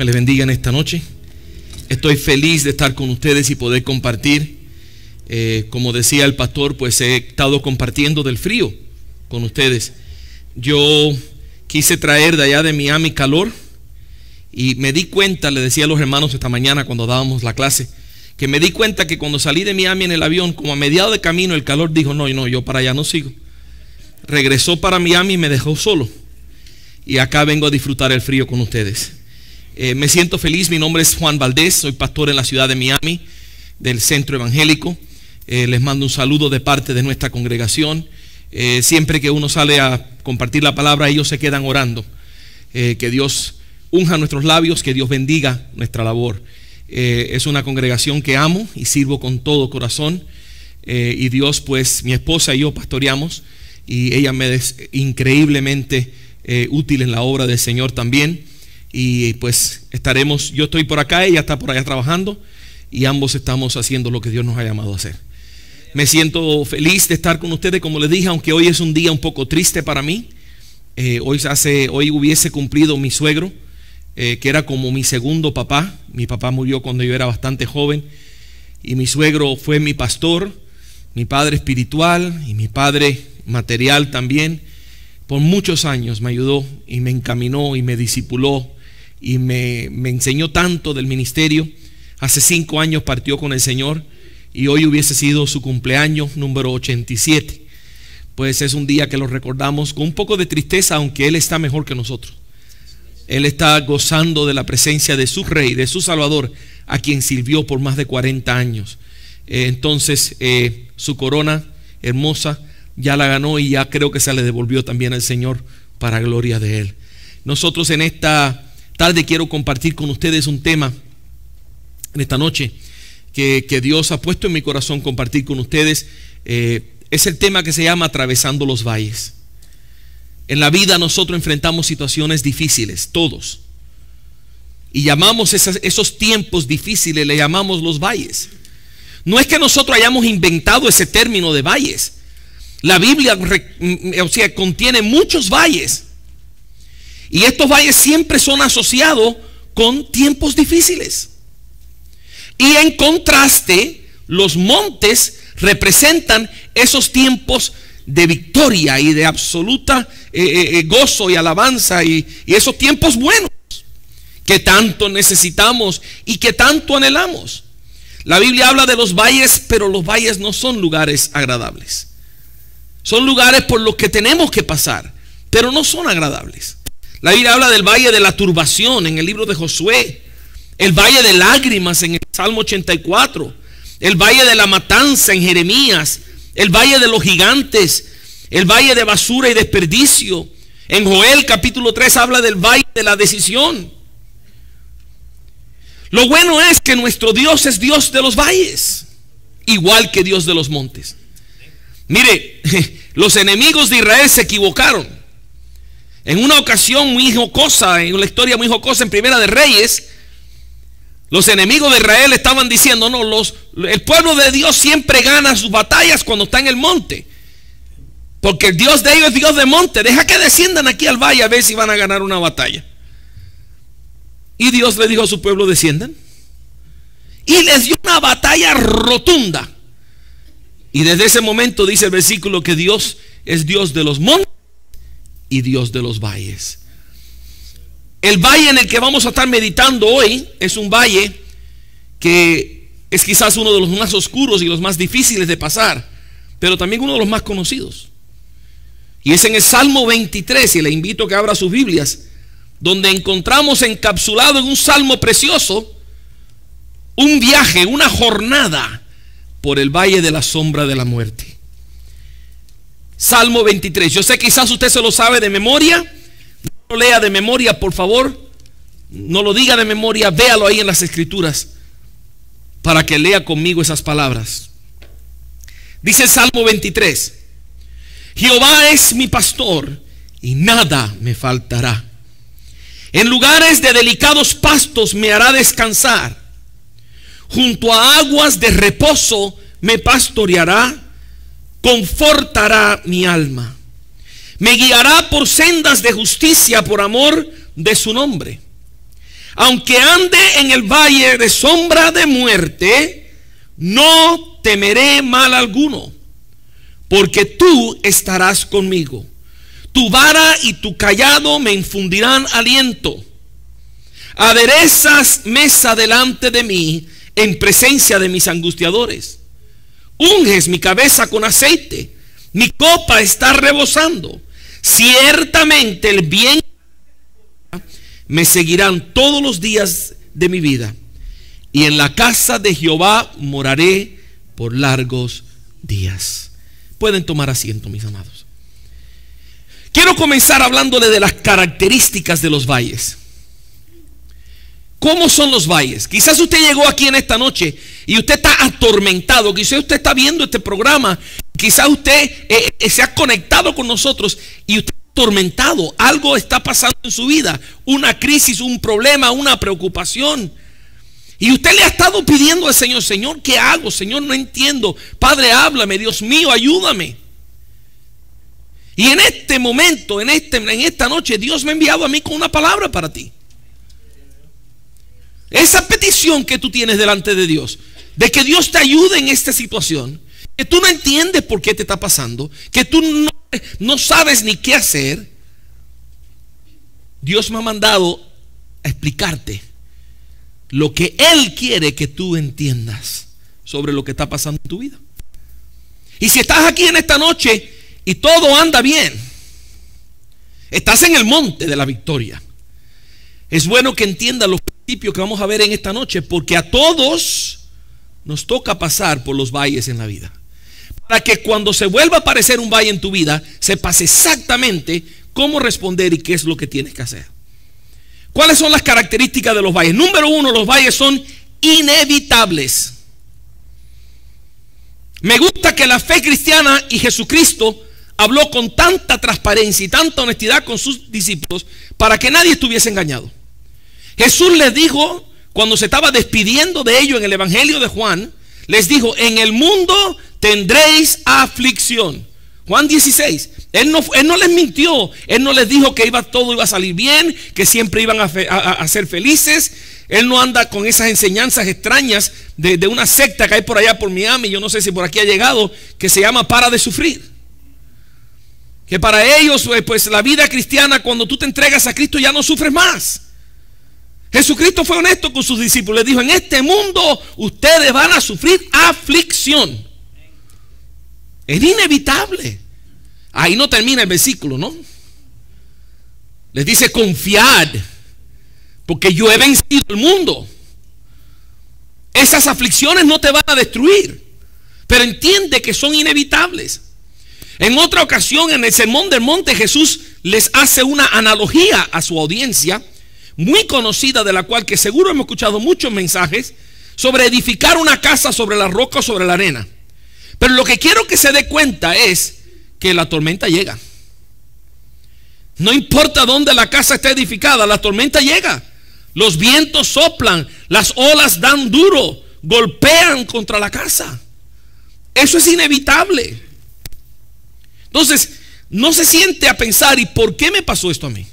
Me les bendiga en esta noche. Estoy feliz de estar con ustedes y poder compartir. Eh, como decía el pastor, pues he estado compartiendo del frío con ustedes. Yo quise traer de allá de Miami calor y me di cuenta, le decía a los hermanos esta mañana cuando dábamos la clase, que me di cuenta que cuando salí de Miami en el avión, como a mediado de camino, el calor dijo, no, no, yo para allá no sigo. Regresó para Miami y me dejó solo. Y acá vengo a disfrutar el frío con ustedes. Eh, me siento feliz, mi nombre es Juan Valdés, soy pastor en la ciudad de Miami, del Centro Evangélico. Eh, les mando un saludo de parte de nuestra congregación. Eh, siempre que uno sale a compartir la palabra, ellos se quedan orando. que Dios unja nuestros labios, que Dios bendiga nuestra labor. es una congregación que amo y sirvo con todo corazón. y Dios, pues mi esposa y yo pastoreamos y ella me es increíblemente útil en la obra del Señor también. Y pues estaremos, yo estoy por acá, ella está por allá trabajando y ambos estamos haciendo lo que Dios nos ha llamado a hacer. Me siento feliz de estar con ustedes, como les dije, aunque hoy es un día un poco triste para mí. Eh, hoy, hace, hoy hubiese cumplido mi suegro, eh, que era como mi segundo papá. Mi papá murió cuando yo era bastante joven y mi suegro fue mi pastor, mi padre espiritual y mi padre material también. Por muchos años me ayudó y me encaminó y me discipuló y me, me enseñó tanto del ministerio. Hace cinco años partió con el Señor y hoy hubiese sido su cumpleaños número 87. Pues es un día que lo recordamos con un poco de tristeza, aunque Él está mejor que nosotros. Él está gozando de la presencia de su Rey, de su Salvador, a quien sirvió por más de 40 años. Eh, entonces, eh, su corona hermosa ya la ganó y ya creo que se le devolvió también al Señor para gloria de Él. Nosotros en esta tarde quiero compartir con ustedes un tema en esta noche que, Dios ha puesto en mi corazón compartir con ustedes. Eh, es el tema que se llama Atravesando los Valles. En la vida nosotros enfrentamos situaciones difíciles, todos. Y llamamos esos tiempos difíciles, le llamamos los valles. No es que nosotros hayamos inventado ese término de valles. La Biblia mm, sea, contiene muchos valles. Y estos valles siempre son asociados con tiempos difíciles. Y en contraste, los montes representan esos tiempos de victoria y de absoluta eh, eh, eh, gozo y alabanza y esos tiempos buenos que tanto necesitamos y que tanto anhelamos. La Biblia habla de los valles, pero los valles no son lugares agradables. Son lugares por los que tenemos que pasar, pero no son agradables. La Biblia habla del valle de la turbación en el libro de Josué, el valle de lágrimas en el Salmo 84, el valle de la matanza en Jeremías, el valle de los gigantes, el valle de basura y desperdicio. En Joel capítulo 3 habla del valle de la decisión. Lo bueno es que nuestro Dios es Dios de los valles, igual que Dios de los montes. Mire, los enemigos de Israel se equivocaron en una ocasión muy jocosa, en una historia muy jocosa en Primera de Reyes, los enemigos de Israel estaban diciendo, no, los, el pueblo de Dios siempre gana sus batallas cuando está en el monte. Porque el Dios de ellos es Dios de monte. Deja que desciendan aquí al valle a ver si van a ganar una batalla. Y Dios le dijo a su pueblo, desciendan. Y les dio una batalla rotunda. Y desde ese momento dice el versículo que Dios es Dios de los montes y Dios de los valles. El valle en el que vamos a estar meditando hoy es un valle que es quizás uno de los más oscuros y los más difíciles de pasar, pero también uno de los más conocidos. Y es en el Salmo 23, y le invito a que abra sus Biblias, donde encontramos encapsulado en un salmo precioso un viaje, una jornada por el valle de la sombra de la muerte. Salmo 23. Yo sé quizás usted se lo sabe de memoria. No lo lea de memoria, por favor. No lo diga de memoria. Véalo ahí en las escrituras para que lea conmigo esas palabras. Dice Salmo 23. Jehová es mi pastor y nada me faltará. En lugares de delicados pastos me hará descansar. Junto a aguas de reposo me pastoreará confortará mi alma. Me guiará por sendas de justicia por amor de su nombre. Aunque ande en el valle de sombra de muerte, no temeré mal alguno, porque tú estarás conmigo. Tu vara y tu callado me infundirán aliento. Aderezas mesa delante de mí en presencia de mis angustiadores unges mi cabeza con aceite, mi copa está rebosando. Ciertamente el bien me seguirán todos los días de mi vida, y en la casa de Jehová moraré por largos días. Pueden tomar asiento, mis amados. Quiero comenzar hablándole de las características de los valles. ¿Cómo son los valles? Quizás usted llegó aquí en esta noche y usted está atormentado. Quizás usted está viendo este programa. Quizás usted eh, eh, se ha conectado con nosotros y usted está atormentado. Algo está pasando en su vida. Una crisis, un problema, una preocupación. Y usted le ha estado pidiendo al Señor, Señor, ¿qué hago? Señor, no entiendo. Padre, háblame. Dios mío, ayúdame. Y en este momento, en, este, en esta noche, Dios me ha enviado a mí con una palabra para ti. Esa petición que tú tienes delante de Dios, de que Dios te ayude en esta situación, que tú no entiendes por qué te está pasando, que tú no, no sabes ni qué hacer, Dios me ha mandado a explicarte lo que Él quiere que tú entiendas sobre lo que está pasando en tu vida. Y si estás aquí en esta noche y todo anda bien, estás en el monte de la victoria. Es bueno que entiendas lo que vamos a ver en esta noche, porque a todos nos toca pasar por los valles en la vida. Para que cuando se vuelva a aparecer un valle en tu vida, sepas exactamente cómo responder y qué es lo que tienes que hacer. ¿Cuáles son las características de los valles? Número uno, los valles son inevitables. Me gusta que la fe cristiana y Jesucristo habló con tanta transparencia y tanta honestidad con sus discípulos para que nadie estuviese engañado. Jesús les dijo, cuando se estaba despidiendo de ellos en el Evangelio de Juan, les dijo, en el mundo tendréis aflicción. Juan 16, él no, él no les mintió, él no les dijo que iba, todo iba a salir bien, que siempre iban a, ser felices. Él no anda con esas enseñanzas extrañas de, de, una secta que hay por allá por Miami, yo no sé si por aquí ha llegado, que se llama para de sufrir. Que para ellos, eh, pues la vida cristiana, cuando tú te entregas a Cristo, ya no sufres más. Jesucristo fue honesto con sus discípulos. dijo, en este mundo ustedes van a sufrir aflicción. Es inevitable. Ahí no termina el versículo, ¿no? Les dice, confiad, porque yo he vencido el mundo. Esas aflicciones no te van a destruir, pero entiende que son inevitables. En otra ocasión, en el Sermón del Monte, Jesús les hace una analogía a su audiencia muy conocida de la cual que seguro hemos escuchado muchos mensajes sobre edificar una casa sobre la roca o sobre la arena. Pero lo que quiero que se dé cuenta es que la tormenta llega. No importa dónde la casa está edificada, la tormenta llega. Los vientos soplan, las olas dan duro, golpean contra la casa. Eso es inevitable. Entonces, no se siente a pensar, ¿y por qué me pasó esto a mí?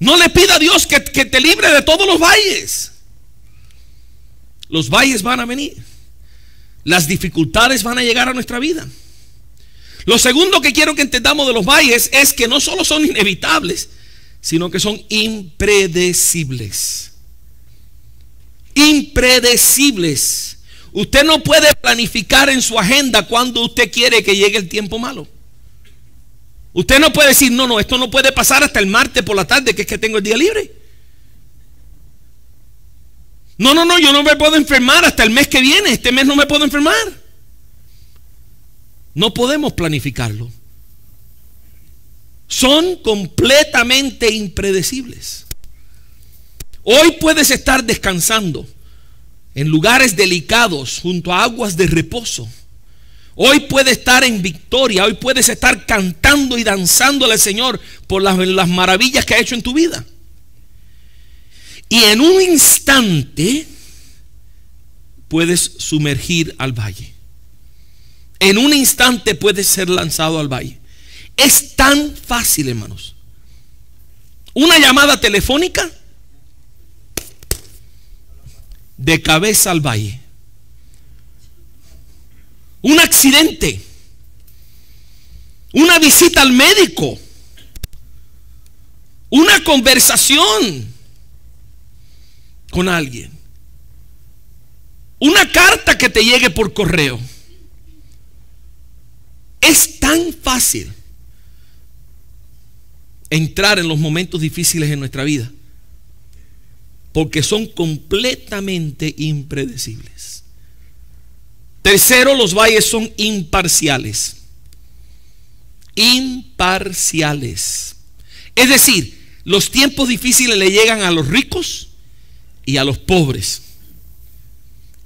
No le pida a Dios que, te libre de todos los valles. Los valles van a venir. Las dificultades van a llegar a nuestra vida. Lo segundo que quiero que entendamos de los valles es que no solo son inevitables, sino que son impredecibles. Impredecibles. Usted no puede planificar en su agenda cuando usted quiere que llegue el tiempo malo. Usted no puede decir, no, no, esto no puede pasar hasta el martes por la tarde, que es que tengo el día libre. No, no, no, yo no me puedo enfermar hasta el mes que viene, este mes no me puedo enfermar. No podemos planificarlo. Son completamente impredecibles. Hoy puedes estar descansando en lugares delicados junto a aguas de reposo Hoy puedes estar en victoria, hoy puedes estar cantando y danzando al Señor por las, las maravillas que ha hecho en tu vida. Y en un instante puedes sumergir al valle. En un instante puedes ser lanzado al valle. Es tan fácil, hermanos. Una llamada telefónica de cabeza al valle un accidente, una visita al médico, una conversación con alguien, una carta que te llegue por correo. Es tan fácil entrar en los momentos difíciles en nuestra vida porque son completamente impredecibles. Tercero, los valles son imparciales. Imparciales. Es decir, los tiempos difíciles le llegan a los ricos y a los pobres.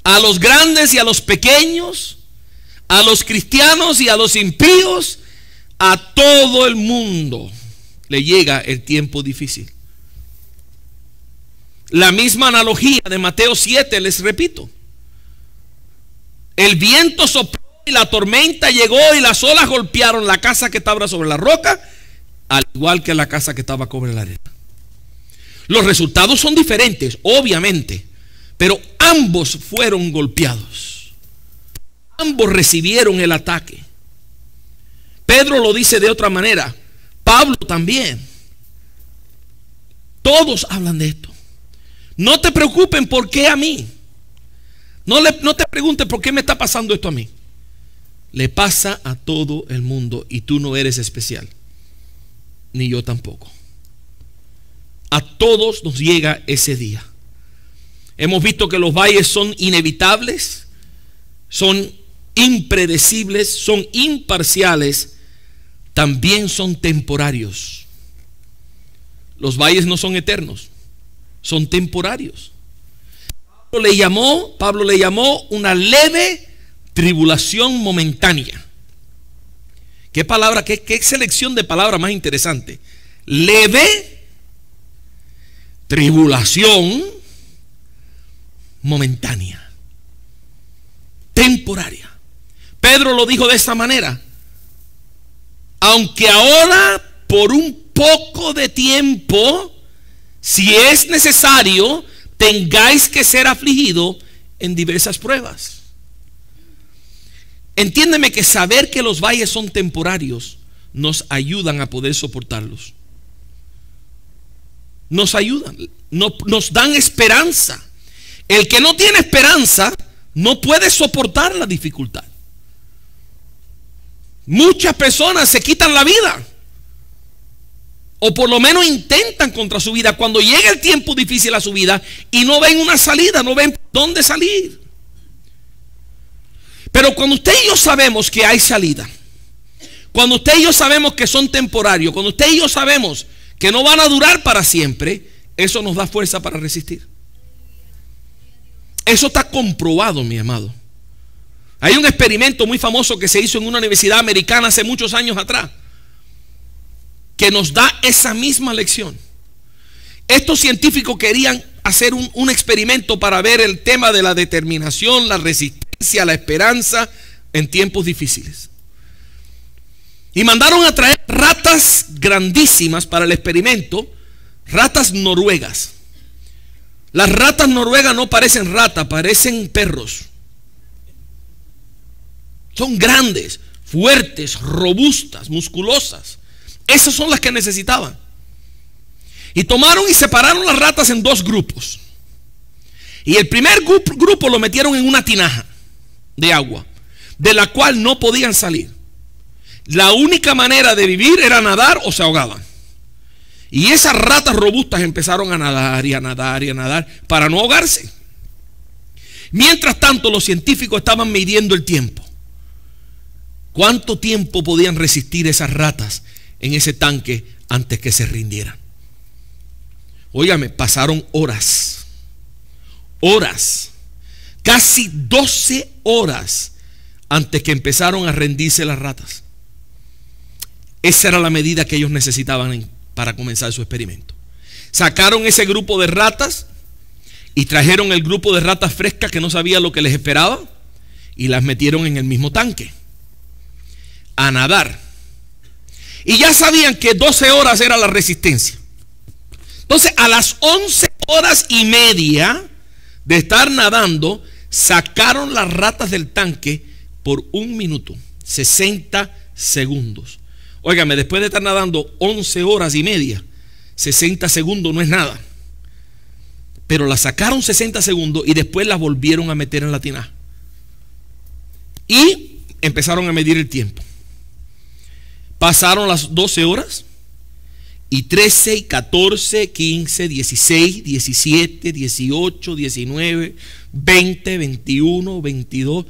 A los grandes y a los pequeños. A los cristianos y a los impíos. A todo el mundo le llega el tiempo difícil. La misma analogía de Mateo 7, les repito. El viento sopló y la tormenta llegó y las olas golpearon la casa que estaba sobre la roca, al igual que la casa que estaba sobre la arena. Los resultados son diferentes, obviamente, pero ambos fueron golpeados. Ambos recibieron el ataque. Pedro lo dice de otra manera, Pablo también. Todos hablan de esto. No te preocupen por qué a mí. No, te preguntes por qué me está pasando esto a mí. Le pasa a todo el mundo y tú no eres especial. Ni yo tampoco. A todos nos llega ese día. Hemos visto que los valles son inevitables, son impredecibles, son imparciales, también son temporarios. Los valles no son eternos, son temporarios le llamó, Pablo le llamó una leve tribulación momentánea. Qué palabra, qué, selección de palabras más interesante. Leve tribulación momentánea, temporaria. Pedro lo dijo de esta manera. Aunque ahora por un poco de tiempo, si es necesario, tengáis que ser afligido en diversas pruebas. Entiéndeme que saber que los valles son temporarios nos ayudan a poder soportarlos. Nos ayudan, nos dan esperanza. El que no tiene esperanza no puede soportar la dificultad. Muchas personas se quitan la vida o por lo menos intentan contra su vida, cuando llega el tiempo difícil a su vida y no ven una salida, no ven dónde salir. Pero cuando usted y yo sabemos que hay salida, cuando usted y yo sabemos que son temporarios, cuando usted y yo sabemos que no van a durar para siempre, eso nos da fuerza para resistir. Eso está comprobado, mi amado. Hay un experimento muy famoso que se hizo en una universidad americana hace muchos años atrás que nos da esa misma lección. Estos científicos querían hacer un, experimento para ver el tema de la determinación, la resistencia, la esperanza en tiempos difíciles. Y mandaron a traer ratas grandísimas para el experimento, ratas noruegas. Las ratas noruegas no parecen ratas, parecen perros. Son grandes, fuertes, robustas, musculosas. Esas son las que necesitaban. Y tomaron y separaron las ratas en dos grupos. Y el primer grupo lo metieron en una tinaja de agua, de la cual no podían salir. La única manera de vivir era nadar o se ahogaban. Y esas ratas robustas empezaron a nadar y a nadar y a nadar para no ahogarse. Mientras tanto, los científicos estaban midiendo el tiempo. ¿Cuánto tiempo podían resistir esas ratas en ese tanque antes que se rindieran. Óigame, pasaron horas, horas, casi 12 horas antes que empezaron a rendirse las ratas. Esa era la medida que ellos necesitaban para comenzar su experimento. Sacaron ese grupo de ratas y trajeron el grupo de ratas frescas que no sabía lo que les esperaba y las metieron en el mismo tanque a nadar. Y ya sabían que 12 horas era la resistencia. Entonces, a las 11 horas y media de estar nadando, sacaron las ratas del tanque por un minuto, 60 segundos. Óigame, después de estar nadando 11 horas y media, 60 segundos no es nada. Pero las sacaron 60 segundos y después las volvieron a meter en la tinaja Y empezaron a medir el tiempo. Pasaron las 12 horas y 13, 14, 15, 16, 17, 18, 19, 20, 21, 22,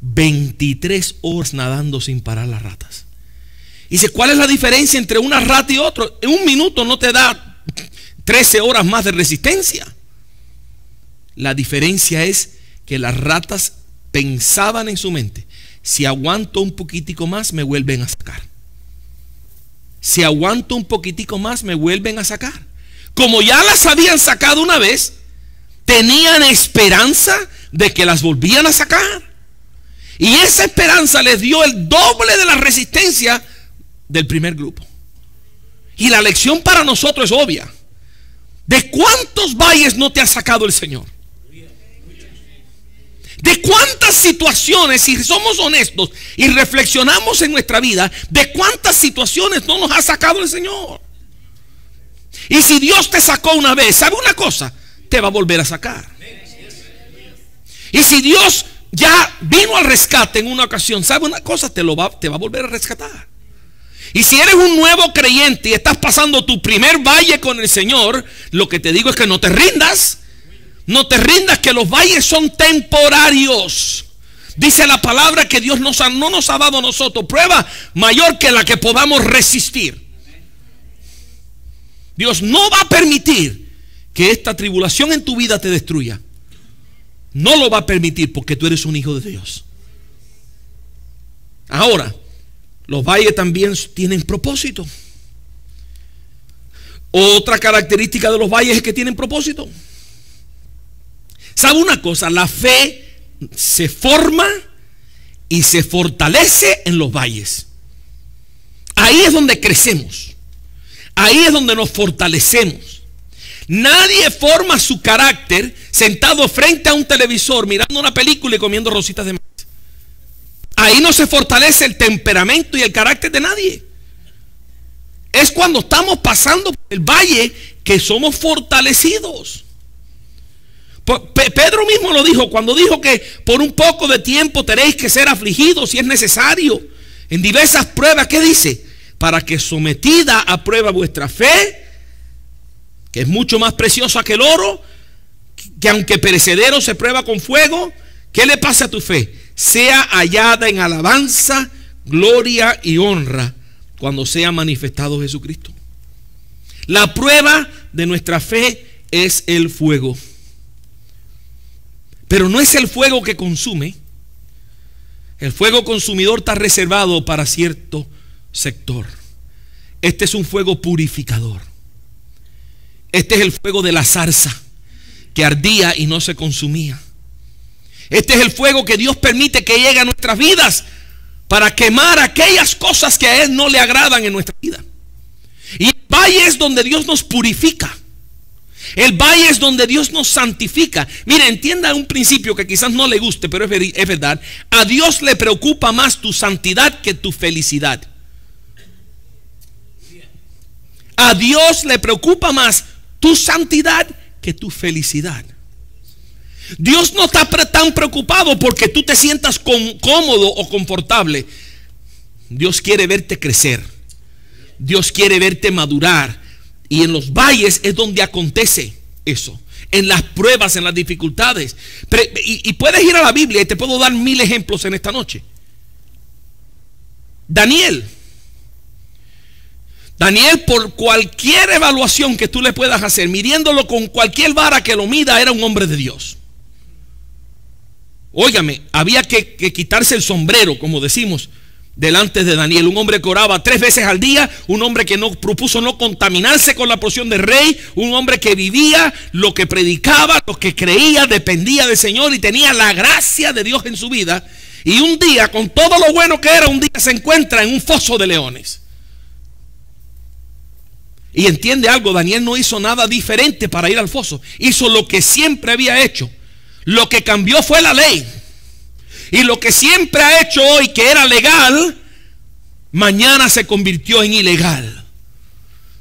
23 horas nadando sin parar las ratas. Dice, ¿cuál es la diferencia entre una rata y otro? En un minuto no te da 13 horas más de resistencia. La diferencia es que las ratas pensaban en su mente, si aguanto un poquitico más me vuelven a sacar si aguanto un poquitico más, me vuelven a sacar. Como ya las habían sacado una vez, tenían esperanza de que las volvían a sacar. Y esa esperanza les dio el doble de la resistencia del primer grupo. Y la lección para nosotros es obvia. ¿De cuántos valles no te ha sacado el Señor? ¿De cuántas situaciones, si somos honestos y reflexionamos en nuestra vida, de cuántas situaciones no nos ha sacado el Señor? Y si Dios te sacó una vez, ¿sabe una cosa? Te va a volver a sacar. Y si Dios ya vino al rescate en una ocasión, ¿sabe una cosa? Te, lo va, te va a volver a rescatar. Y si eres un nuevo creyente y estás pasando tu primer valle con el Señor, lo que te digo es que no te rindas. No te rindas que los valles son temporarios. Dice la palabra que Dios no nos ha dado a nosotros prueba mayor que la que podamos resistir. Dios no va a permitir que esta tribulación en tu vida te destruya. No lo va a permitir porque tú eres un hijo de Dios. Ahora, los valles también tienen propósito. Otra característica de los valles es que tienen propósito. ¿Sabe una cosa? La fe se forma y se fortalece en los valles. Ahí es donde crecemos. Ahí es donde nos fortalecemos. Nadie forma su carácter sentado frente a un televisor mirando una película y comiendo rositas de maíz. Ahí no se fortalece el temperamento y el carácter de nadie. Es cuando estamos pasando por el valle que somos fortalecidos. Pedro mismo lo dijo cuando dijo que por un poco de tiempo tenéis que ser afligidos si es necesario. En diversas pruebas, ¿qué dice? Para que sometida a prueba vuestra fe, que es mucho más preciosa que el oro, que aunque perecedero se prueba con fuego, ¿qué le pasa a tu fe? Sea hallada en alabanza, gloria y honra cuando sea manifestado Jesucristo. La prueba de nuestra fe es el fuego. Pero no es el fuego que consume. El fuego consumidor está reservado para cierto sector. Este es un fuego purificador. Este es el fuego de la zarza que ardía y no se consumía. Este es el fuego que Dios permite que llegue a nuestras vidas para quemar aquellas cosas que a Él no le agradan en nuestra vida. Y el es donde Dios nos purifica. El valle es donde Dios nos santifica. Mire, entienda un principio que quizás no le guste, pero es verdad. A Dios le preocupa más tu santidad que tu felicidad. A Dios le preocupa más tu santidad que tu felicidad. Dios no está tan preocupado porque tú te sientas cómodo o confortable. Dios quiere verte crecer. Dios quiere verte madurar. Y en los valles es donde acontece eso. En las pruebas, en las dificultades. y, puedes ir a la Biblia y te puedo dar mil ejemplos en esta noche. Daniel. Daniel, por cualquier evaluación que tú le puedas hacer, midiéndolo con cualquier vara que lo mida, era un hombre de Dios. Óigame, había que, quitarse el sombrero, como decimos, delante de Daniel. Un hombre que oraba tres veces al día, un hombre que no propuso no contaminarse con la porción de rey, un hombre que vivía lo que predicaba, lo que creía, dependía del Señor y tenía la gracia de Dios en su vida. Y un día, con todo lo bueno que era, un día se encuentra en un foso de leones. Y entiende algo, Daniel no hizo nada diferente para ir al foso. Hizo lo que siempre había hecho. Lo que cambió fue la ley. Y lo que siempre ha hecho hoy que era legal, mañana se convirtió en ilegal.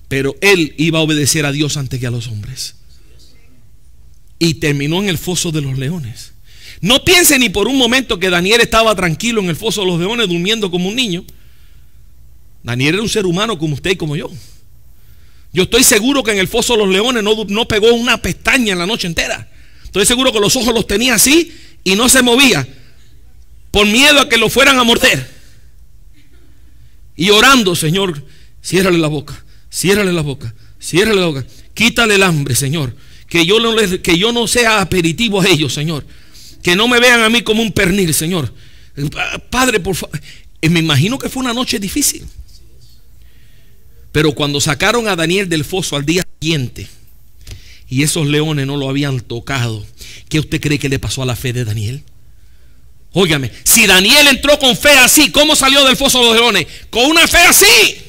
Pero él iba a obedecer a Dios antes que a los hombres. Y terminó en el foso de los leones. No piense ni por un momento que Daniel estaba tranquilo en el foso de los leones durmiendo como un niño. Daniel era un ser humano como usted y como yo. Yo estoy seguro que en el foso de los leones no, no pegó una pestaña en la noche entera. Estoy seguro que los ojos los tenía así y no se movía por miedo a que lo fueran a morder. Y orando, Señor, ciérrale la boca, ciérrale la boca, ciérrale la boca. Quítale el hambre, Señor. Que yo no, que yo no sea aperitivo a ellos, Señor. Que no me vean a mí como un pernil, Señor. Padre, por favor. Eh, me imagino que fue una noche difícil. Pero cuando sacaron a Daniel del foso al día siguiente y esos leones no lo habían tocado, ¿qué usted cree que le pasó a la fe de Daniel? Óigame, si Daniel entró con fe así, ¿cómo salió del foso de los leones? Con una fe así.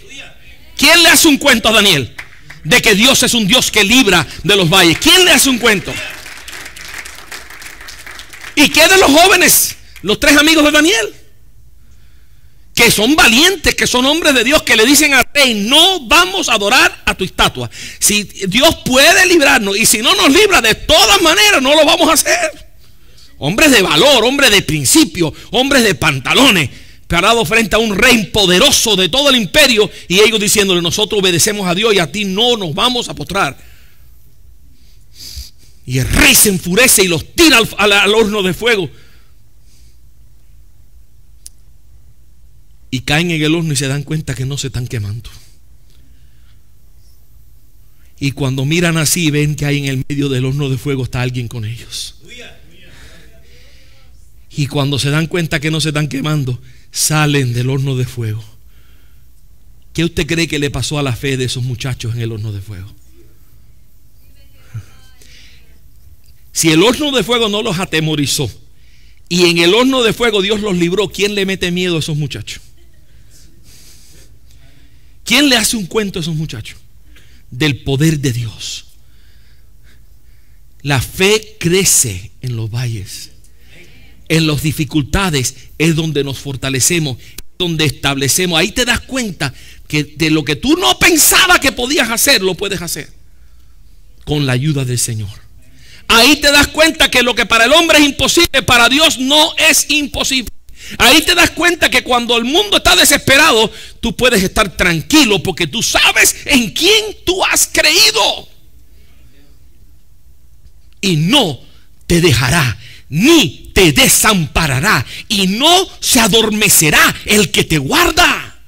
¿Quién le hace un cuento a Daniel? De que Dios es un Dios que libra de los valles. ¿Quién le hace un cuento? ¿Y qué de los jóvenes? Los tres amigos de Daniel. Que son valientes, que son hombres de Dios, que le dicen al rey, no vamos a adorar a tu estatua. Si Dios puede librarnos y si no nos libra, de todas maneras no lo vamos a hacer hombres de valor, hombres de principio, hombres de pantalones, Parados frente a un rey poderoso de todo el imperio y ellos diciéndole, nosotros obedecemos a Dios y a ti no nos vamos a postrar. Y el rey se enfurece y los tira al, horno de fuego. Y caen en el horno y se dan cuenta que no se están quemando. Y cuando miran así, ven que hay en el medio del horno de fuego está alguien con ellos. Y cuando se dan cuenta que no se están quemando, salen del horno de fuego. ¿Qué usted cree que le pasó a la fe de esos muchachos en el horno de fuego? Si el horno de fuego no los atemorizó y en el horno de fuego Dios los libró, ¿quién le mete miedo a esos muchachos? ¿Quién le hace un cuento a esos muchachos? Del poder de Dios. La fe crece en los valles. En las dificultades es donde nos fortalecemos, donde establecemos. Ahí te das cuenta que de lo que tú no pensabas que podías hacer, lo puedes hacer. Con la ayuda del Señor. Ahí te das cuenta que lo que para el hombre es imposible, para Dios no es imposible. Ahí te das cuenta que cuando el mundo está desesperado, tú puedes estar tranquilo porque tú sabes en quién tú has creído. Y no te dejará ni te desamparará y no se adormecerá el que te guarda.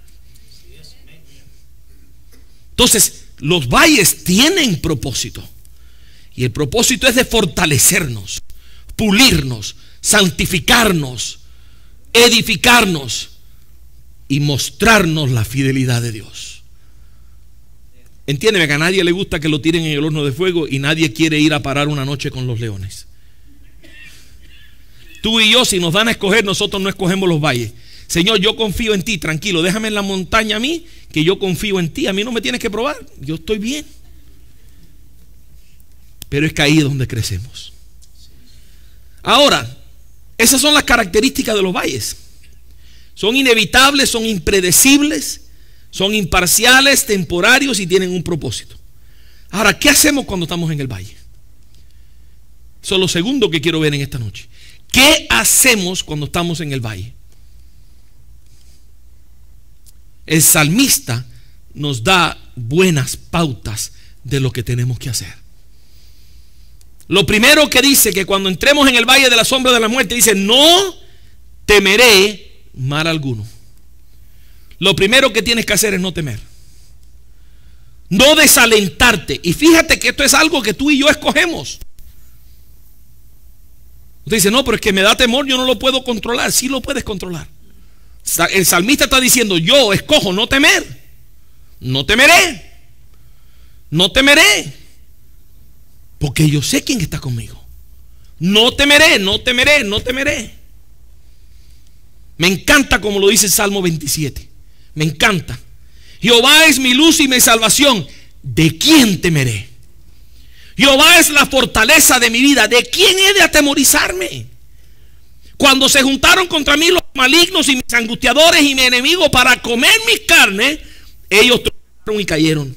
Entonces, los valles tienen propósito. Y el propósito es de fortalecernos, pulirnos, santificarnos, edificarnos y mostrarnos la fidelidad de Dios. Entiéndeme que a nadie le gusta que lo tiren en el horno de fuego y nadie quiere ir a parar una noche con los leones. Tú y yo, si nos dan a escoger, nosotros no escogemos los valles. Señor, yo confío en ti, tranquilo, déjame en la montaña a mí, que yo confío en ti. A mí no me tienes que probar, yo estoy bien. Pero es que ahí es donde crecemos. Ahora, esas son las características de los valles. Son inevitables, son impredecibles, son imparciales, temporarios y tienen un propósito. Ahora, ¿qué hacemos cuando estamos en el valle? Eso es lo segundo que quiero ver en esta noche. ¿Qué hacemos cuando estamos en el valle? El salmista nos da buenas pautas de lo que tenemos que hacer. Lo primero que dice que cuando entremos en el valle de la sombra de la muerte, dice, no temeré mal alguno. Lo primero que tienes que hacer es no temer. No desalentarte. Y fíjate que esto es algo que tú y yo escogemos. Usted dice, no, pero es que me da temor, yo no lo puedo controlar. Sí lo puedes controlar. El salmista está diciendo, yo escojo no temer. No temeré. No temeré. Porque yo sé quién está conmigo. No temeré, no temeré, no temeré. Me encanta como lo dice el Salmo 27. Me encanta. Jehová es mi luz y mi salvación. ¿De quién temeré? Jehová es la fortaleza de mi vida. ¿De quién he de atemorizarme? Cuando se juntaron contra mí los malignos y mis angustiadores y mi enemigo para comer mi carne ellos tropezaron y cayeron.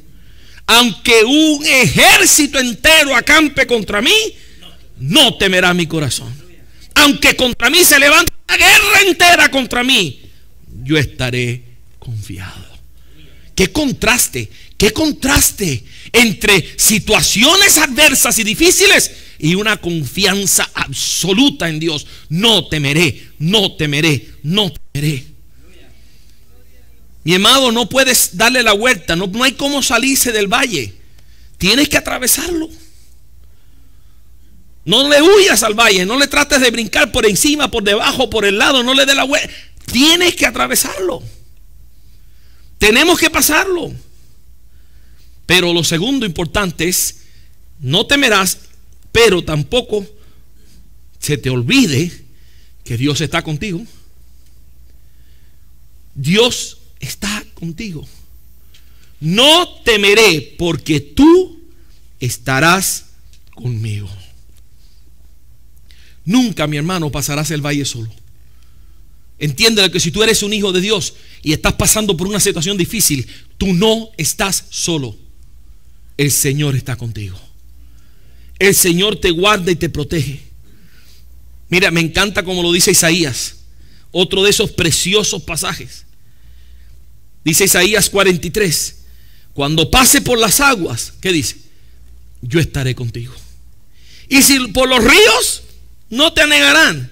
Aunque un ejército entero acampe contra mí, no temerá mi corazón. Aunque contra mí se levante una guerra entera contra mí, yo estaré confiado. Qué contraste, qué contraste entre situaciones adversas y difíciles y una confianza absoluta en Dios. No temeré, no temeré, no temeré. Mi amado, no puedes darle la vuelta, no, hay cómo salirse del valle. Tienes que atravesarlo. No le huyas al valle, no le trates de brincar por encima, por debajo, por el lado, no le dé la vuelta. Tienes que atravesarlo. Tenemos que pasarlo. Pero lo segundo importante es, no temerás, pero tampoco se te olvide que Dios está contigo. Dios está contigo. No temeré porque tú estarás conmigo. Nunca, mi hermano, pasarás el valle solo. Entiende que si tú eres un hijo de Dios y estás pasando por una situación difícil, tú no estás solo. El Señor está contigo. El Señor te guarda y te protege. Mira, me encanta como lo dice Isaías. Otro de esos preciosos pasajes. Dice Isaías 43. Cuando pase por las aguas, ¿qué dice? Yo estaré contigo. Y si por los ríos, no te anegarán.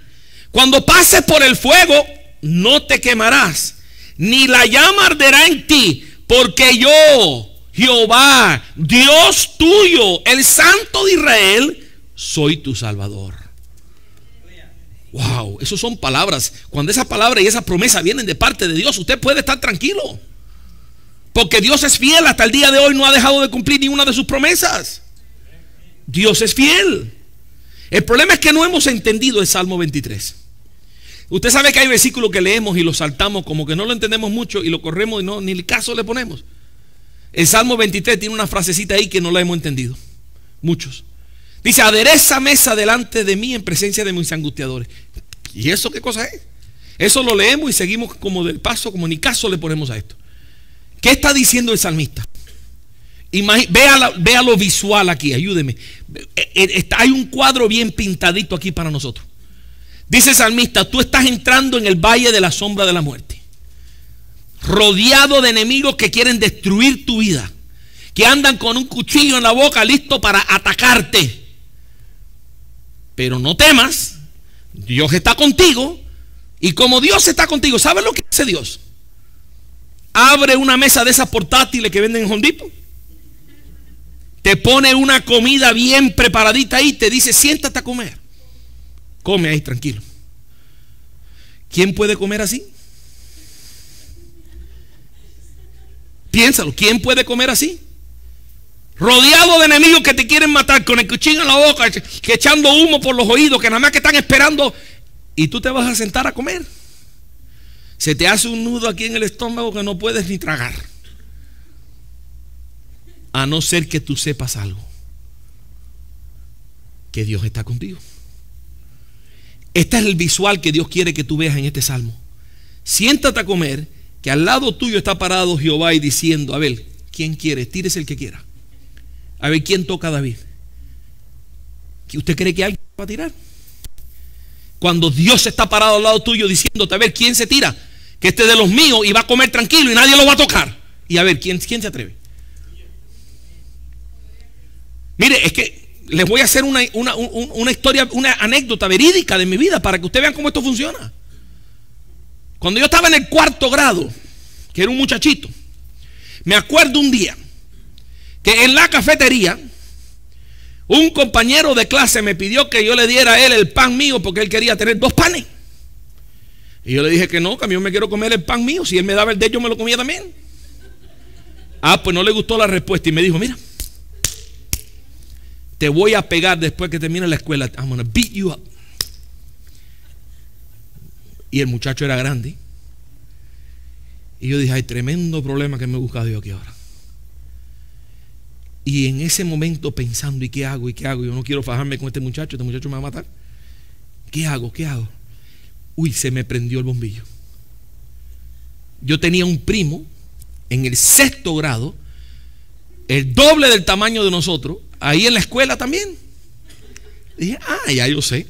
Cuando pases por el fuego, no te quemarás. Ni la llama arderá en ti, porque yo Jehová, Dios tuyo, el Santo de Israel, soy tu Salvador. Wow, esas son palabras. Cuando esa palabra y esa promesa vienen de parte de Dios, usted puede estar tranquilo. Porque Dios es fiel, hasta el día de hoy no ha dejado de cumplir Ninguna de sus promesas. Dios es fiel. El problema es que no hemos entendido el Salmo 23. Usted sabe que hay versículos que leemos y los saltamos como que no lo entendemos mucho y lo corremos y no, ni el caso le ponemos. El Salmo 23 tiene una frasecita ahí que no la hemos entendido. Muchos. Dice, adereza mesa delante de mí en presencia de mis angustiadores. ¿Y eso qué cosa es? Eso lo leemos y seguimos como del paso, como ni caso le ponemos a esto. ¿Qué está diciendo el salmista? Vea, lo visual aquí, ayúdeme. E, e, hay un cuadro bien pintadito aquí para nosotros. Dice el salmista, tú estás entrando en el valle de la sombra de la muerte rodeado de enemigos que quieren destruir tu vida, que andan con un cuchillo en la boca listo para atacarte. Pero no temas, Dios está contigo y como Dios está contigo, ¿sabes lo que hace Dios? Abre una mesa de esas portátiles que venden en Hondipo. Te pone una comida bien preparadita ahí, te dice, siéntate a comer. Come ahí tranquilo. ¿Quién puede comer así? Piénsalo, ¿quién puede comer así? Rodeado de enemigos que te quieren matar, con el cuchillo en la boca, que echando humo por los oídos, que nada más que están esperando, y tú te vas a sentar a comer. Se te hace un nudo aquí en el estómago que no puedes ni tragar. A no ser que tú sepas algo. Que Dios está contigo. Este es el visual que Dios quiere que tú veas en este salmo. Siéntate a comer que al lado tuyo está parado Jehová y diciendo, a ver ¿quién quiere? Tírese el que quiera. A ver, ¿quién toca a David? ¿Usted cree que alguien va a tirar? Cuando Dios está parado al lado tuyo diciéndote, a ver, ¿quién se tira? Que este de los míos y va a comer tranquilo y nadie lo va a tocar. Y a ver, ¿quién, se atreve? Mire, es que les voy a hacer una, historia, una anécdota verídica de mi vida para que ustedes vean cómo esto funciona. Cuando yo estaba en el cuarto grado, que era un muchachito, me acuerdo un día que en la cafetería un compañero de clase me pidió que yo le diera a él el pan mío porque él quería tener dos panes. Y yo le dije que no, que a mí yo me quiero comer el pan mío. Si él me daba el de yo me lo comía también. Ah, pues no le gustó la respuesta y me dijo, mira, te voy a pegar después que termine la escuela. I'm gonna beat you up. Y el muchacho era grande. Y yo dije, hay tremendo problema que me busca yo aquí ahora. Y en ese momento pensando, ¿y qué hago? ¿Y qué hago? Yo no quiero fajarme con este muchacho, este muchacho me va a matar. ¿Qué hago? ¿Qué hago? Uy, se me prendió el bombillo. Yo tenía un primo en el sexto grado, el doble del tamaño de nosotros, ahí en la escuela también. Dije, ah, ya yo sé.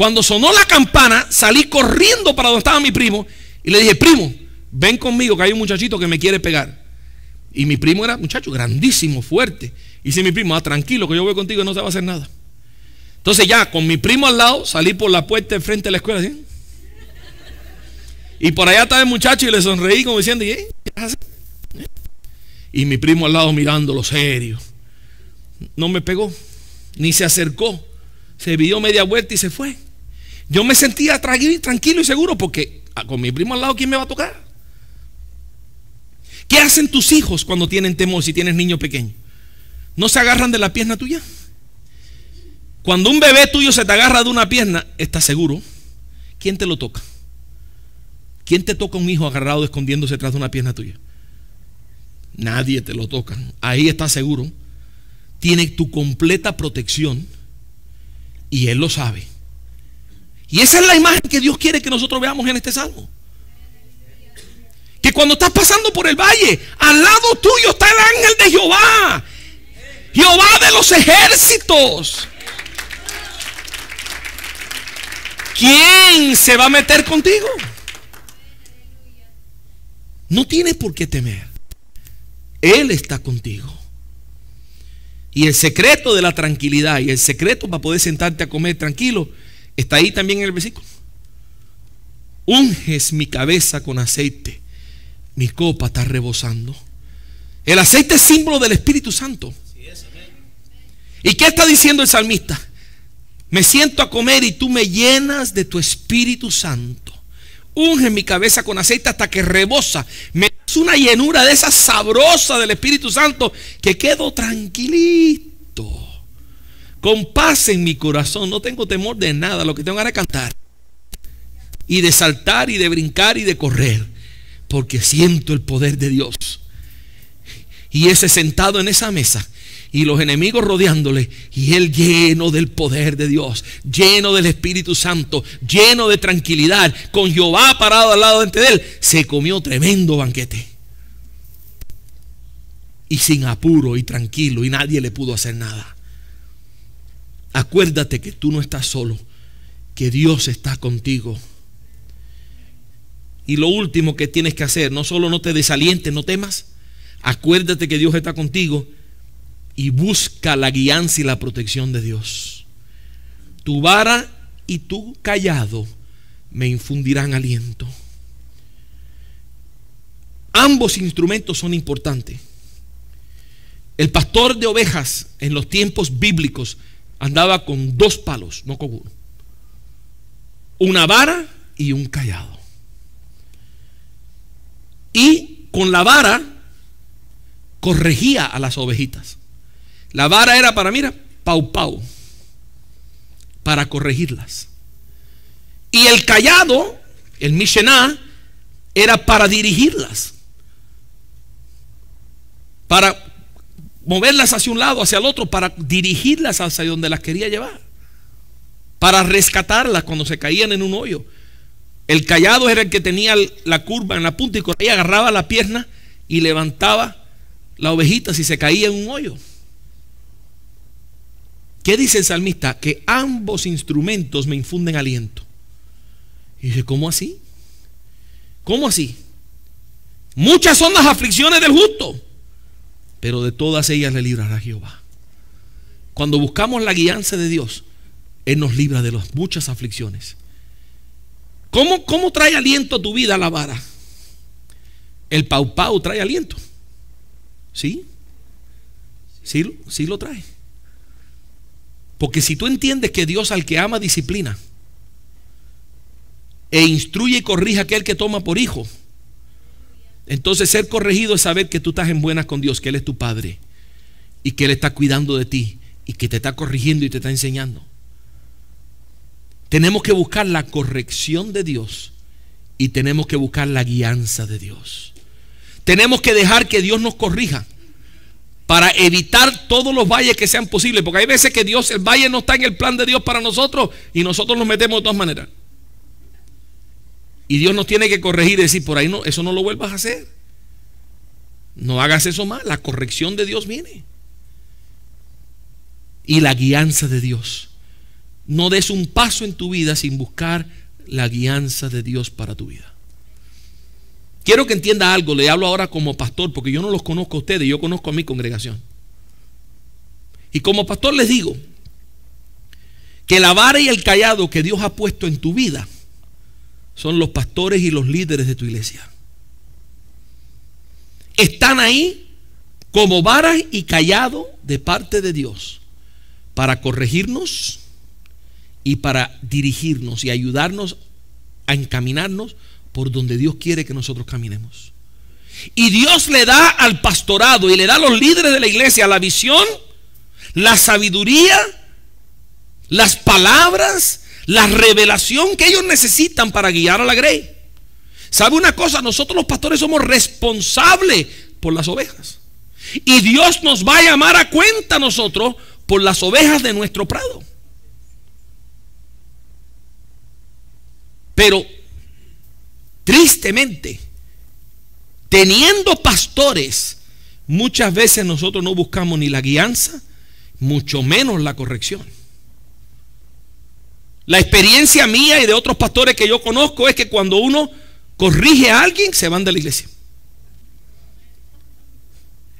Cuando sonó la campana, salí corriendo para donde estaba mi primo y le dije, primo, ven conmigo que hay un muchachito que me quiere pegar. Y mi primo era muchacho grandísimo, fuerte. Y dice mi primo, ah, tranquilo, que yo voy contigo y no se va a hacer nada. Entonces ya, con mi primo al lado, salí por la puerta de frente de la escuela. Y por allá estaba el muchacho y le sonreí como diciendo, ¿y, eh, Y mi primo al lado mirándolo serio. No me pegó, ni se acercó. Se vio media vuelta y se fue. Yo me sentía tranquilo y seguro porque ah, con mi primo al lado, ¿quién me va a tocar? ¿Qué hacen tus hijos cuando tienen temor si tienes niño pequeño? ¿No se agarran de la pierna tuya? Cuando un bebé tuyo se te agarra de una pierna, ¿estás seguro? ¿Quién te lo toca? ¿Quién te toca un hijo agarrado escondiéndose tras de una pierna tuya? Nadie te lo toca. Ahí está seguro. Tiene tu completa protección y él lo sabe. Y esa es la imagen que Dios quiere que nosotros veamos en este salmo. Que cuando estás pasando por el valle, al lado tuyo está el ángel de Jehová. Jehová de los ejércitos. ¿Quién se va a meter contigo? No tienes por qué temer. Él está contigo. Y el secreto de la tranquilidad y el secreto para poder sentarte a comer tranquilo Está ahí también en el versículo. Unges mi cabeza con aceite. Mi copa está rebosando. El aceite es símbolo del Espíritu Santo. ¿Y qué está diciendo el salmista? Me siento a comer y tú me llenas de tu Espíritu Santo. unges mi cabeza con aceite hasta que rebosa. Me das una llenura de esa sabrosa del Espíritu Santo que quedo tranquilito con paz en mi corazón. No tengo temor de nada. Lo que tengo ganas de cantar. Y de saltar y de brincar y de correr. Porque siento el poder de Dios. Y ese sentado en esa mesa. Y los enemigos rodeándole. Y él lleno del poder de Dios. Lleno del Espíritu Santo. Lleno de tranquilidad. Con Jehová parado al lado de él. Se comió tremendo banquete. Y sin apuro y tranquilo. Y nadie le pudo hacer nada. Acuérdate que tú no estás solo, que Dios está contigo. Y lo último que tienes que hacer, no solo no te desalientes, no temas, acuérdate que Dios está contigo y busca la guianza y la protección de Dios. Tu vara y tu callado me infundirán aliento. Ambos instrumentos son importantes. El pastor de ovejas en los tiempos bíblicos andaba con dos palos, no con uno. Una vara y un callado. Y con la vara corregía a las ovejitas. La vara era para, mira, pau pau, para corregirlas. Y el callado, el Mishená, era para dirigirlas. Para moverlas hacia un lado, hacia el otro, para dirigirlas hacia donde las quería llevar, para rescatarlas cuando se caían en un hoyo. El callado era el que tenía la curva en la punta y con agarraba la pierna y levantaba la ovejita si se caía en un hoyo. ¿Qué dice el salmista? Que ambos instrumentos me infunden aliento. Y dice, ¿cómo así? ¿Cómo así? Muchas son las aflicciones del justo pero de todas ellas le librará Jehová. Cuando buscamos la guianza de Dios, Él nos libra de las muchas aflicciones. ¿Cómo, ¿Cómo trae aliento a tu vida la vara? El pau pau trae aliento. ¿Sí? ¿Sí? lo trae. Porque si tú entiendes que Dios al que ama disciplina e instruye y corrige aquel que toma por hijo, entonces ser corregido es saber que tú estás en buenas con Dios, que Él es tu Padre y que Él está cuidando de ti y que te está corrigiendo y te está enseñando. Tenemos que buscar la corrección de Dios y tenemos que buscar la guianza de Dios. Tenemos que dejar que Dios nos corrija para evitar todos los valles que sean posibles, porque hay veces que Dios, el valle no está en el plan de Dios para nosotros y nosotros nos metemos de todas maneras. Y Dios nos tiene que corregir y decir, por ahí no, eso no lo vuelvas a hacer. No hagas eso más. La corrección de Dios viene. Y la guianza de Dios. No des un paso en tu vida sin buscar la guianza de Dios para tu vida. Quiero que entienda algo, le hablo ahora como pastor, porque yo no los conozco a ustedes, yo conozco a mi congregación. Y como pastor les digo, que la vara y el callado que Dios ha puesto en tu vida son los pastores y los líderes de tu iglesia. Están ahí como varas y callados de parte de Dios para corregirnos y para dirigirnos y ayudarnos a encaminarnos por donde Dios quiere que nosotros caminemos. Y Dios le da al pastorado y le da a los líderes de la iglesia la visión, la sabiduría, las palabras la revelación que ellos necesitan para guiar a la grey. ¿Sabe una cosa? Nosotros los pastores somos responsables por las ovejas. Y Dios nos va a llamar a cuenta nosotros por las ovejas de nuestro prado. Pero, tristemente, teniendo pastores, muchas veces nosotros no buscamos ni la guianza, mucho menos la corrección. La experiencia mía y de otros pastores que yo conozco es que cuando uno corrige a alguien, se van de la iglesia.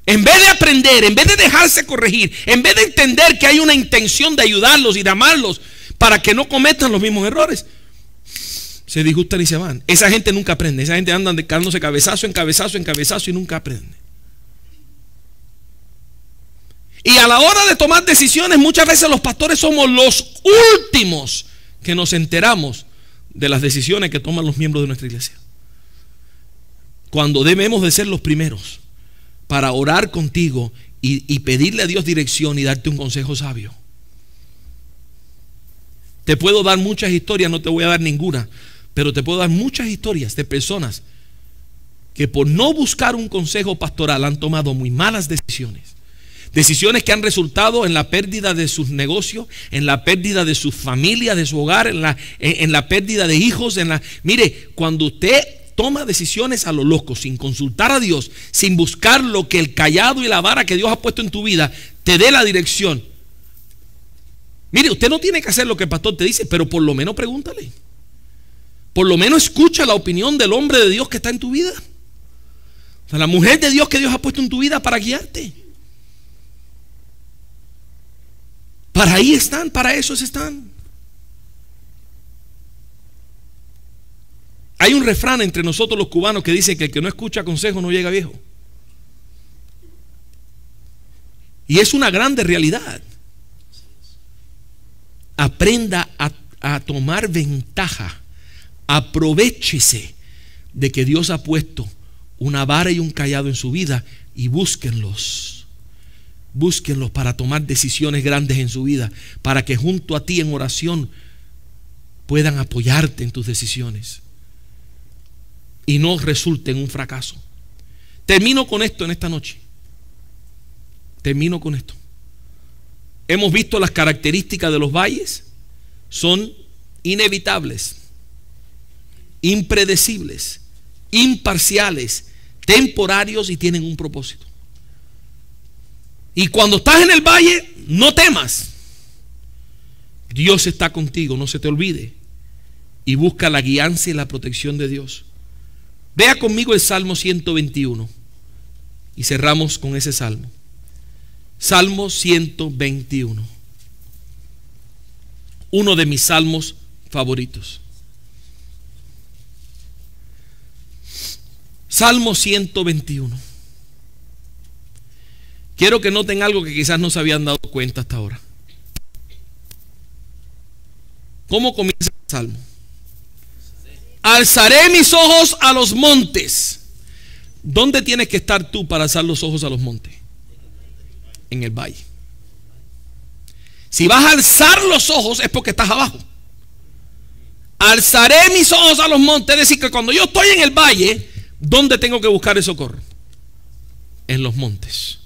En vez de aprender, en vez de dejarse corregir, en vez de entender que hay una intención de ayudarlos y de amarlos para que no cometan los mismos errores, se disgustan y se van. Esa gente nunca aprende. Esa gente anda De cabezazo en cabezazo en cabezazo y nunca aprende. Y a la hora de tomar decisiones, muchas veces los pastores somos los últimos que nos enteramos de las decisiones que toman los miembros de nuestra iglesia. Cuando debemos de ser los primeros para orar contigo y, y pedirle a Dios dirección y darte un consejo sabio. Te puedo dar muchas historias, no te voy a dar ninguna, pero te puedo dar muchas historias de personas que por no buscar un consejo pastoral han tomado muy malas decisiones. Decisiones que han resultado en la pérdida de sus negocios, en la pérdida de su familia, de su hogar, en la, en, la pérdida de hijos. En la, mire, cuando usted toma decisiones a lo loco, sin consultar a Dios, sin buscar lo que el callado y la vara que Dios ha puesto en tu vida te dé la dirección. Mire, usted no tiene que hacer lo que el pastor te dice, pero por lo menos pregúntale. Por lo menos escucha la opinión del hombre de Dios que está en tu vida. O sea, la mujer de Dios que Dios ha puesto en tu vida para guiarte. Para ahí están, para esos están. Hay un refrán entre nosotros los cubanos que dice que el que no escucha consejo no llega viejo. Y es una grande realidad. Aprenda a, a tomar ventaja, aprovechese de que Dios ha puesto una vara y un callado en su vida y búsquenlos Búsquenlos para tomar decisiones grandes en su vida, para que junto a ti en oración puedan apoyarte en tus decisiones y no resulte en un fracaso. Termino con esto en esta noche. Termino con esto. Hemos visto las características de los valles. Son inevitables, impredecibles, imparciales, temporarios y tienen un propósito. Y cuando estás en el valle, no temas. Dios está contigo, no se te olvide. Y busca la guianza y la protección de Dios. Vea conmigo el Salmo 121. Y cerramos con ese salmo. Salmo 121. Uno de mis salmos favoritos. Salmo 121. Quiero que noten algo que quizás no se habían dado cuenta hasta ahora. ¿Cómo comienza el salmo? Alzaré mis ojos a los montes. ¿Dónde tienes que estar tú para alzar los ojos a los montes? En el valle. Si vas a alzar los ojos es porque estás abajo. Alzaré mis ojos a los montes. Es decir, que cuando yo estoy en el valle, ¿dónde tengo que buscar el socorro? En los montes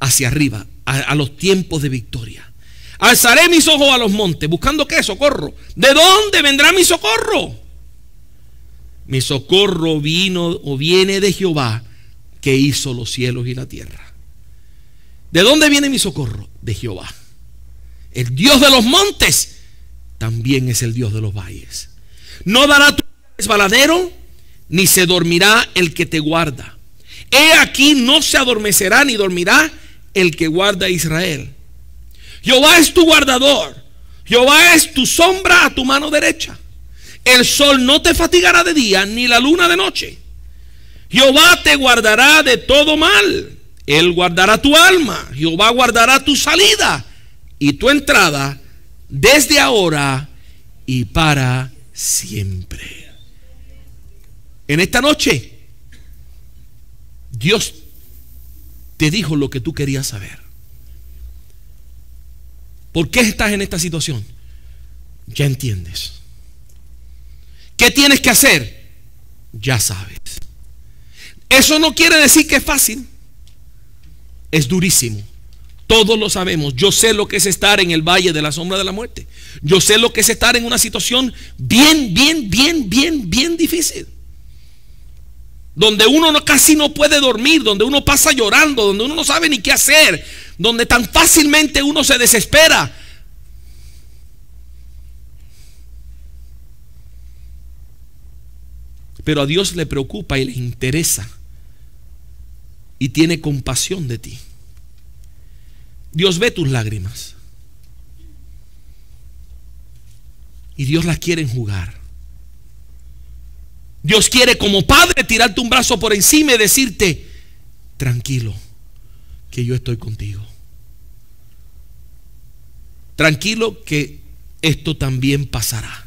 hacia arriba, a, los tiempos de victoria. Alzaré mis ojos a los montes, buscando qué, socorro. ¿De dónde vendrá mi socorro? Mi socorro vino o viene de Jehová, que hizo los cielos y la tierra. ¿De dónde viene mi socorro? De Jehová. El Dios de los montes también es el Dios de los valles. No dará tu resbaladero, ni se dormirá el que te guarda. He aquí no se adormecerá ni dormirá el que guarda a Israel. Jehová es tu guardador. Jehová es tu sombra a tu mano derecha. El sol no te fatigará de día ni la luna de noche. Jehová te guardará de todo mal. Él guardará tu alma. Jehová guardará tu salida y tu entrada desde ahora y para siempre. En esta noche, Dios te dijo lo que tú querías saber. ¿Por qué estás en esta situación? Ya entiendes. ¿Qué tienes que hacer? Ya sabes. Eso no quiere decir que es fácil. Es durísimo. Todos lo sabemos. Yo sé lo que es estar en el valle de la sombra de la muerte. Yo sé lo que es estar en una situación bien, bien, bien, bien, bien difícil donde uno casi no puede dormir, donde uno pasa llorando, donde uno no sabe ni qué hacer, donde tan fácilmente uno se desespera. Pero a Dios le preocupa y le interesa y tiene compasión de ti. Dios ve tus lágrimas y Dios las quiere enjugar. Dios quiere como padre tirarte un brazo por encima y decirte, tranquilo, que yo estoy contigo. Tranquilo que esto también pasará.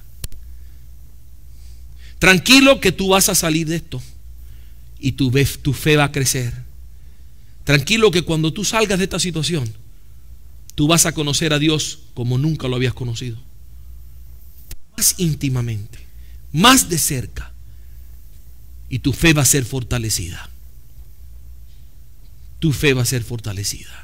Tranquilo que tú vas a salir de esto y tu fe, va a crecer. Tranquilo que cuando tú salgas de esta situación, tú vas a conocer a Dios como nunca lo habías conocido. Más íntimamente, más de cerca y tu fe va a ser fortalecida. Tu fe va a ser fortalecida.